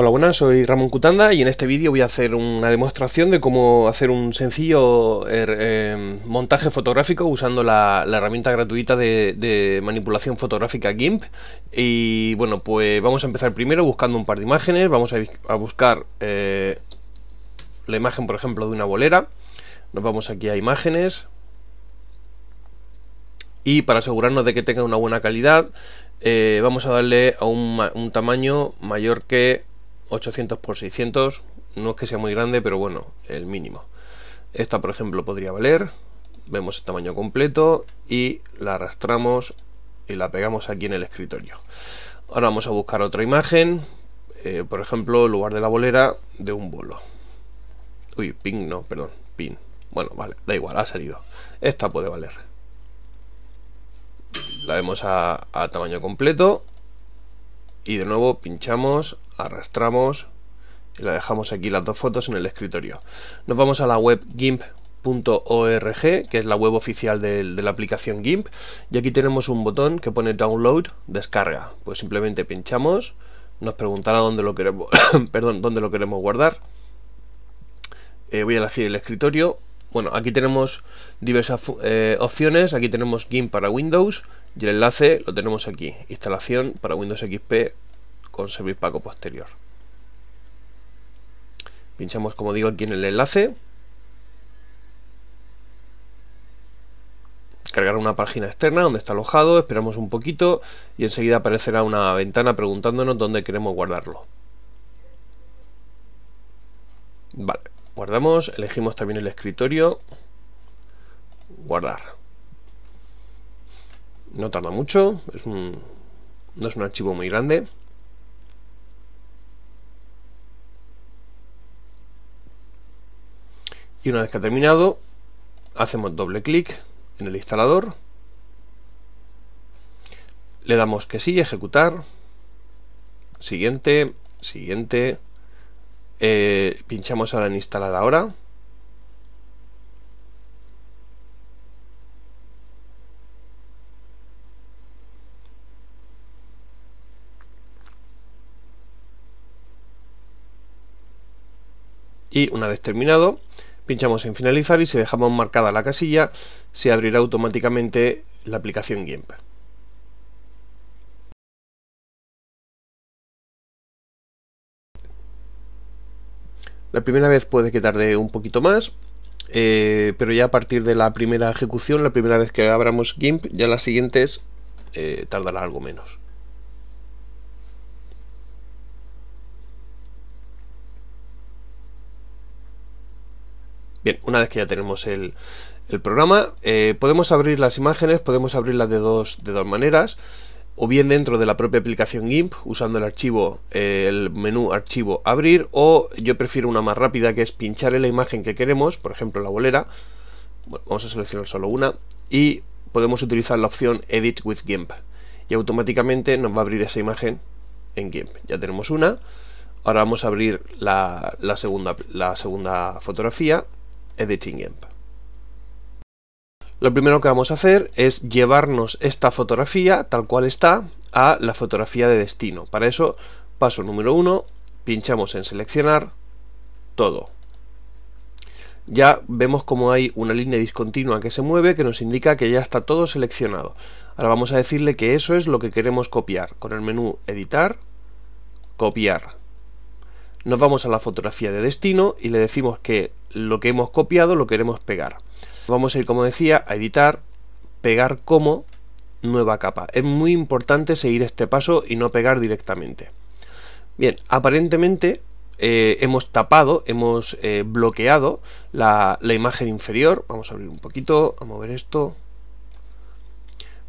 Hola, buenas, soy Ramón Cutanda y en este vídeo voy a hacer una demostración de cómo hacer un sencillo er, em, montaje fotográfico usando la, herramienta gratuita de, manipulación fotográfica GIMP. Y bueno, pues vamos a empezar primero buscando un par de imágenes, vamos a, buscar eh, la imagen, por ejemplo, de una bolera. Nos vamos aquí a imágenes, y para asegurarnos de que tenga una buena calidad eh, vamos a darle a un, tamaño mayor que 800 por 600 no es que sea muy grande, pero bueno, el mínimo. Esta, por ejemplo, podría valer. Vemos el tamaño completo y la arrastramos y la pegamos aquí en el escritorio. Ahora vamos a buscar otra imagen, eh, por ejemplo, lugar de la bolera de un bolo. Uy, pin no, perdón, pin. Bueno, vale, da igual, ha salido. Esta puede valer. La vemos a, a tamaño completo y de nuevo pinchamos arrastramos y la dejamos aquí las dos fotos en el escritorio. Nos vamos a la web gimp.org, que es la web oficial de, la aplicación GIMP, y aquí tenemos un botón que pone Download, descarga. Pues simplemente pinchamos, nos preguntará dónde lo queremos, perdón, dónde lo queremos guardar. Eh, voy a elegir el escritorio. Bueno, aquí tenemos diversas eh, opciones. Aquí tenemos GIMP para Windows y el enlace lo tenemos aquí. Instalación para Windows XP con pago posterior. Pinchamos, como digo, aquí en el enlace. Cargar una página externa donde está alojado, esperamos un poquito y enseguida aparecerá una ventana preguntándonos dónde queremos guardarlo. Vale, guardamos, elegimos también el escritorio, guardar. No tarda mucho, no es un archivo muy grande. y una vez que ha terminado hacemos doble clic en el instalador le damos que sí, ejecutar siguiente, siguiente eh, pinchamos ahora en instalar ahora y una vez terminado Pinchamos en finalizar y si dejamos marcada la casilla se abrirá automáticamente la aplicación GIMP. La primera vez puede que tarde un poquito más, eh, pero ya a partir de la primera ejecución, la primera vez que abramos GIMP, ya las siguientes eh, tardará algo menos. Bien, una vez que ya tenemos el, programa, eh, podemos abrir las imágenes, podemos abrirlas de dos, de dos maneras, o bien dentro de la propia aplicación GIMP, usando el archivo, eh, el menú archivo abrir, o yo prefiero una más rápida que es pinchar en la imagen que queremos, por ejemplo la bolera, vamos a seleccionar solo una, y podemos utilizar la opción Edit with GIMP, y automáticamente nos va a abrir esa imagen en GIMP. Ya tenemos una, ahora vamos a abrir la, segunda, la segunda fotografía, Editing Imp. Lo primero que vamos a hacer es llevarnos esta fotografía, tal cual está, a la fotografía de destino. Para eso, paso número 1, pinchamos en seleccionar todo. Ya vemos como hay una línea discontinua que se mueve que nos indica que ya está todo seleccionado. Ahora vamos a decirle que eso es lo que queremos copiar. Con el menú editar, copiar. Nos vamos a la fotografía de destino y le decimos que lo que hemos copiado lo queremos pegar. Vamos a ir, como decía, a editar, pegar como, nueva capa. Es muy importante seguir este paso y no pegar directamente. Bien, aparentemente eh, hemos tapado, hemos eh, bloqueado la, la imagen inferior. Vamos a abrir un poquito, a mover esto.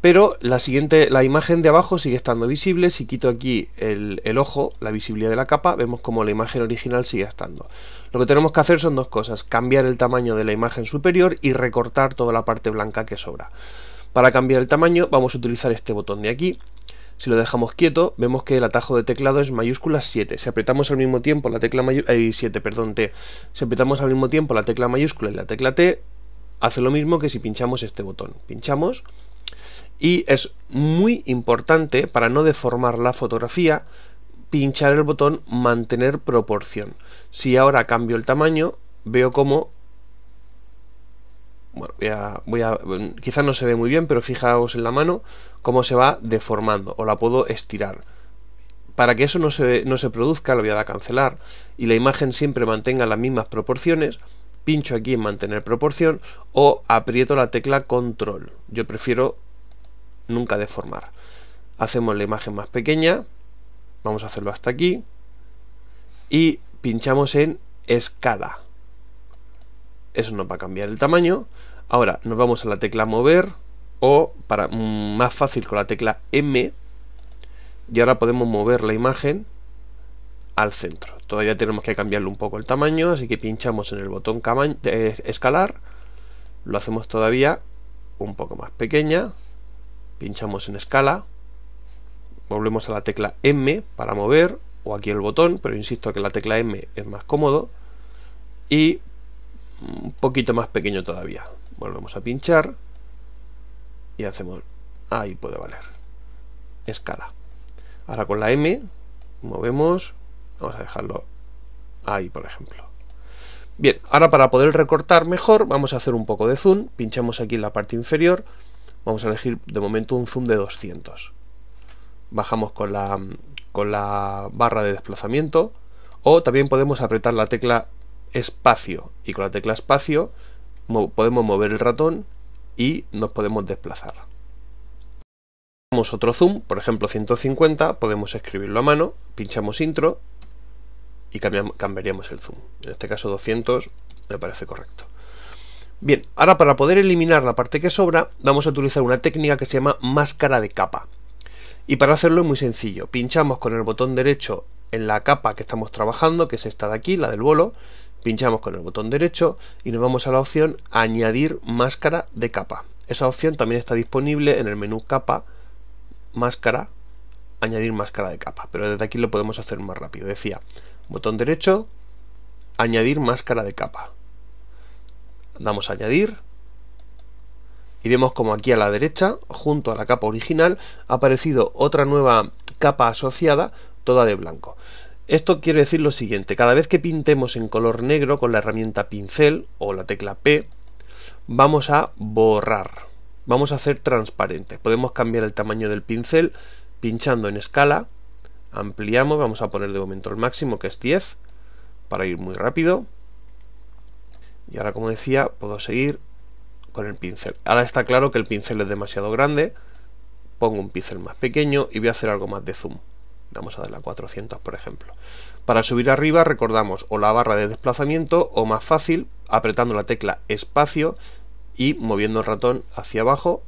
Pero la siguiente, la imagen de abajo sigue estando visible. Si quito aquí el, ojo, la visibilidad de la capa, vemos como la imagen original sigue estando. Lo que tenemos que hacer son dos cosas, cambiar el tamaño de la imagen superior y recortar toda la parte blanca que sobra. Para cambiar el tamaño vamos a utilizar este botón de aquí. Si lo dejamos quieto, vemos que el atajo de teclado es mayúscula 7. Si apretamos al mismo tiempo la tecla eh, Si apretamos al mismo tiempo la tecla mayúscula y la tecla T, hace lo mismo que si pinchamos este botón. Pinchamos y es muy importante para no deformar la fotografía pinchar el botón mantener proporción. Si ahora cambio el tamaño, veo como... Bueno, voy mm, quizás no se ve muy bien, pero fijaos en la mano cómo se va deformando o la puedo estirar. Para que eso no se, produzca, lo voy a dar a cancelar y la imagen siempre mantenga las mismas proporciones, pincho aquí en mantener proporción o aprieto la tecla control. Yo prefiero nunca deformar. Hacemos la imagen más pequeña, vamos a hacerlo hasta aquí, y pinchamos en escala. Eso nos va a cambiar el tamaño. Ahora nos vamos a la tecla mover o para mm, más fácil con la tecla M y ahora podemos mover la imagen al centro. Todavía tenemos que cambiarle un poco el tamaño, así que pinchamos en el botón eh, escalar, lo hacemos todavía un poco más pequeña, pinchamos en escala, volvemos a la tecla M para mover, o aquí el botón, pero insisto que la tecla M es más cómodo, y un poquito más pequeño todavía. Volvemos a pinchar y hacemos, ahí puede valer, escala. Ahora con la M movemos, vamos a dejarlo ahí por ejemplo. Bien, ahora para poder recortar mejor vamos a hacer un poco de zoom, pinchamos aquí en la parte inferior, vamos a elegir de momento un zoom de 200. Bajamos con la, con la barra de desplazamiento o también podemos apretar la tecla espacio y con la tecla espacio podemos mover el ratón y nos podemos desplazar. Hacemos otro zoom, por ejemplo 150, podemos escribirlo a mano, pinchamos intro y cambiaríamos el zoom. En este caso 200 me parece correcto. Bien, ahora para poder eliminar la parte que sobra, vamos a utilizar una técnica que se llama máscara de capa. Y para hacerlo es muy sencillo, pinchamos con el botón derecho en la capa que estamos trabajando, que es esta de aquí, la del vuelo. pinchamos con el botón derecho y nos vamos a la opción añadir máscara de capa. Esa opción también está disponible en el menú capa, máscara, añadir máscara de capa, pero desde aquí lo podemos hacer más rápido. Decía, botón derecho, añadir máscara de capa damos a añadir y vemos como aquí a la derecha, junto a la capa original, ha aparecido otra nueva capa asociada, toda de blanco. Esto quiere decir lo siguiente, cada vez que pintemos en color negro con la herramienta pincel o la tecla P, vamos a borrar, vamos a hacer transparente. Podemos cambiar el tamaño del pincel pinchando en escala, ampliamos, vamos a poner de momento el máximo que es 10, para ir muy rápido, y ahora, como decía, puedo seguir con el pincel. Ahora está claro que el pincel es demasiado grande. Pongo un pincel más pequeño y voy a hacer algo más de zoom. Vamos a darle a 400, por ejemplo. Para subir arriba recordamos o la barra de desplazamiento o más fácil apretando la tecla espacio y moviendo el ratón hacia abajo.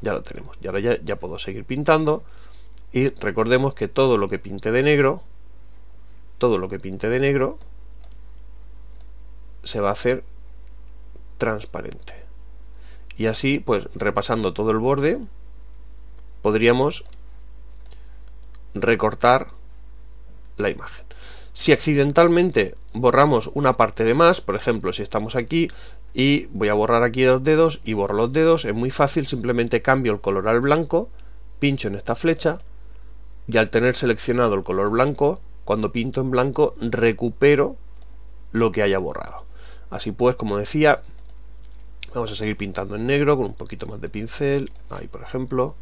Ya lo tenemos. Y ahora ya, puedo seguir pintando. Y recordemos que todo lo que pinte de negro, todo lo que pinte de negro, se va a hacer transparente. Y así, pues repasando todo el borde, podríamos recortar la imagen. Si accidentalmente borramos una parte de más, por ejemplo, si estamos aquí y voy a borrar aquí los dedos y borro los dedos, es muy fácil, simplemente cambio el color al blanco, pincho en esta flecha y al tener seleccionado el color blanco, cuando pinto en blanco recupero lo que haya borrado. Así pues, como decía, vamos a seguir pintando en negro con un poquito más de pincel, ahí por ejemplo,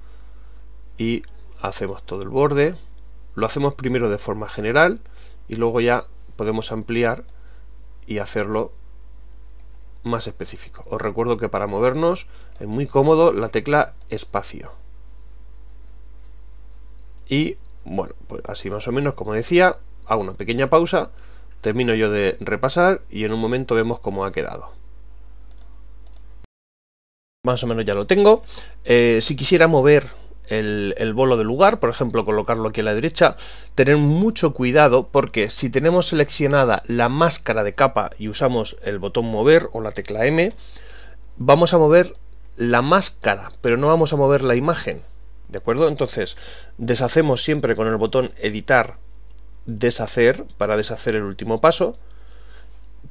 y hacemos todo el borde. Lo hacemos primero de forma general y luego ya podemos ampliar y hacerlo más específico. Os recuerdo que para movernos es muy cómodo la tecla espacio. Y bueno, pues así más o menos, como decía, hago una pequeña pausa Termino yo de repasar y en un momento vemos cómo ha quedado. Más o menos ya lo tengo. Eh, si quisiera mover el, el, bolo de lugar, por ejemplo colocarlo aquí a la derecha, tener mucho cuidado porque si tenemos seleccionada la máscara de capa y usamos el botón mover o la tecla M, vamos a mover la máscara, pero no vamos a mover la imagen. ¿De acuerdo? Entonces, deshacemos siempre con el botón editar deshacer, para deshacer el último paso,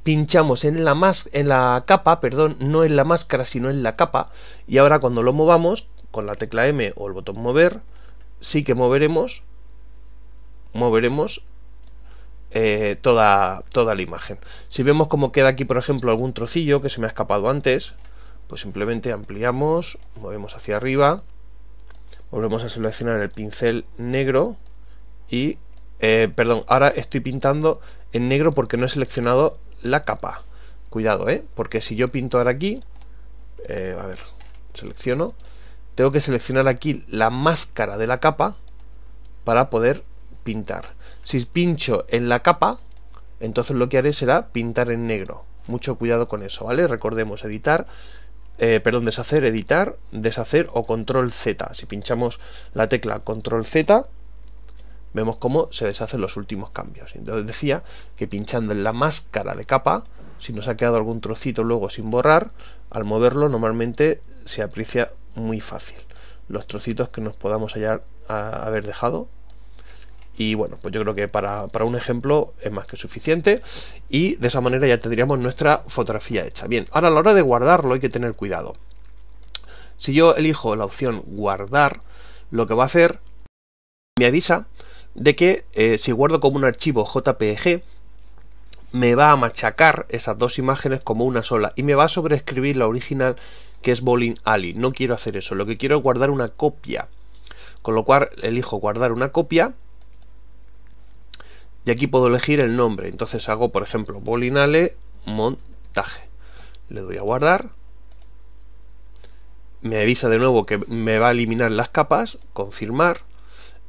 pinchamos en la, en la capa, perdón, no en la máscara, sino en la capa, y ahora cuando lo movamos, con la tecla M o el botón mover, sí que moveremos, moveremos eh, toda, toda la imagen. Si vemos como queda aquí, por ejemplo, algún trocillo que se me ha escapado antes, pues simplemente ampliamos, movemos hacia arriba, volvemos a seleccionar el pincel negro y eh, perdón, ahora estoy pintando en negro porque no he seleccionado la capa. Cuidado, ¿eh? Porque si yo pinto ahora aquí, eh, a ver, selecciono, tengo que seleccionar aquí la máscara de la capa para poder pintar. Si pincho en la capa, entonces lo que haré será pintar en negro. Mucho cuidado con eso, ¿vale? Recordemos editar, eh, perdón, deshacer, editar, deshacer o control Z. Si pinchamos la tecla control Z, vemos cómo se deshacen los últimos cambios. Entonces decía que pinchando en la máscara de capa, si nos ha quedado algún trocito luego sin borrar, al moverlo normalmente se aprecia muy fácil los trocitos que nos podamos hallar a haber dejado. Y bueno, pues yo creo que para, para un ejemplo es más que suficiente y de esa manera ya tendríamos nuestra fotografía hecha. Bien, ahora a la hora de guardarlo hay que tener cuidado. Si yo elijo la opción guardar, lo que va a hacer me avisa de que eh, si guardo como un archivo JPG, me va a machacar esas dos imágenes como una sola y me va a sobreescribir la original que es Bolin Alley. No quiero hacer eso, lo que quiero es guardar una copia. Con lo cual elijo guardar una copia y aquí puedo elegir el nombre. Entonces hago, por ejemplo, Bowling Alley montaje. Le doy a guardar. Me avisa de nuevo que me va a eliminar las capas, confirmar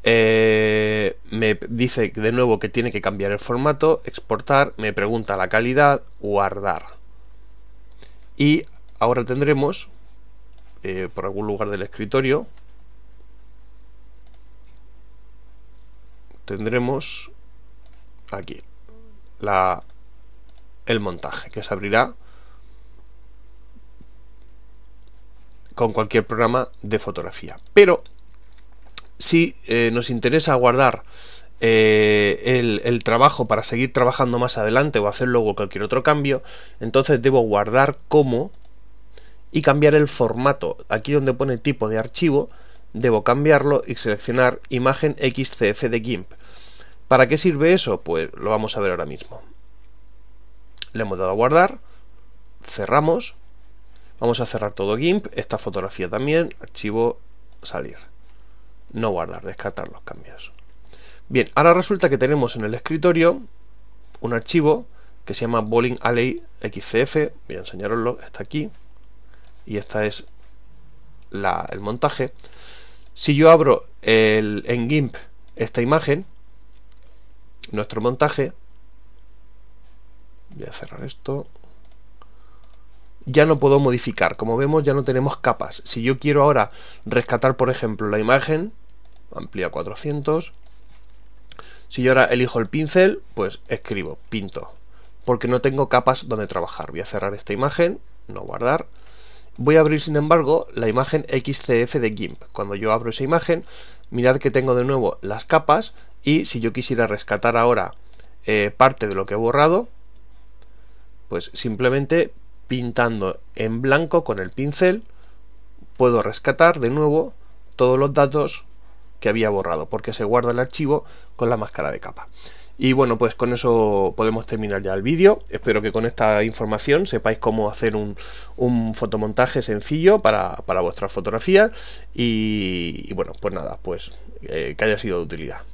eh, me dice de nuevo que tiene que cambiar el formato, exportar, me pregunta la calidad, guardar. Y ahora tendremos, eh, por algún lugar del escritorio, tendremos aquí la, el montaje que se abrirá con cualquier programa de fotografía. Pero si eh, nos interesa guardar eh, el, el, trabajo para seguir trabajando más adelante o hacer luego cualquier otro cambio, entonces debo guardar como y cambiar el formato. Aquí donde pone tipo de archivo, debo cambiarlo y seleccionar imagen XCF de GIMP. ¿Para qué sirve eso? Pues lo vamos a ver ahora mismo. Le hemos dado a guardar, cerramos, vamos a cerrar todo GIMP, esta fotografía también, archivo, salir no guardar, descartar los cambios. Bien, ahora resulta que tenemos en el escritorio un archivo que se llama Bowling Alley XCF, voy a enseñaroslo, está aquí, y esta es la, el montaje. Si yo abro el, en GIMP esta imagen, nuestro montaje, voy a cerrar esto, ya no puedo modificar. Como vemos, ya no tenemos capas. Si yo quiero ahora rescatar, por ejemplo, la imagen, amplía 400. Si yo ahora elijo el pincel, pues escribo, pinto, porque no tengo capas donde trabajar. Voy a cerrar esta imagen, no guardar. Voy a abrir, sin embargo, la imagen XCF de GIMP. Cuando yo abro esa imagen, mirad que tengo de nuevo las capas y si yo quisiera rescatar ahora eh, parte de lo que he borrado, pues simplemente pintando en blanco con el pincel, puedo rescatar de nuevo todos los datos que había borrado, porque se guarda el archivo con la máscara de capa. Y bueno, pues con eso podemos terminar ya el vídeo. Espero que con esta información sepáis cómo hacer un, fotomontaje sencillo para, para vuestras fotografías. Y, bueno, pues nada, pues eh, que haya sido de utilidad.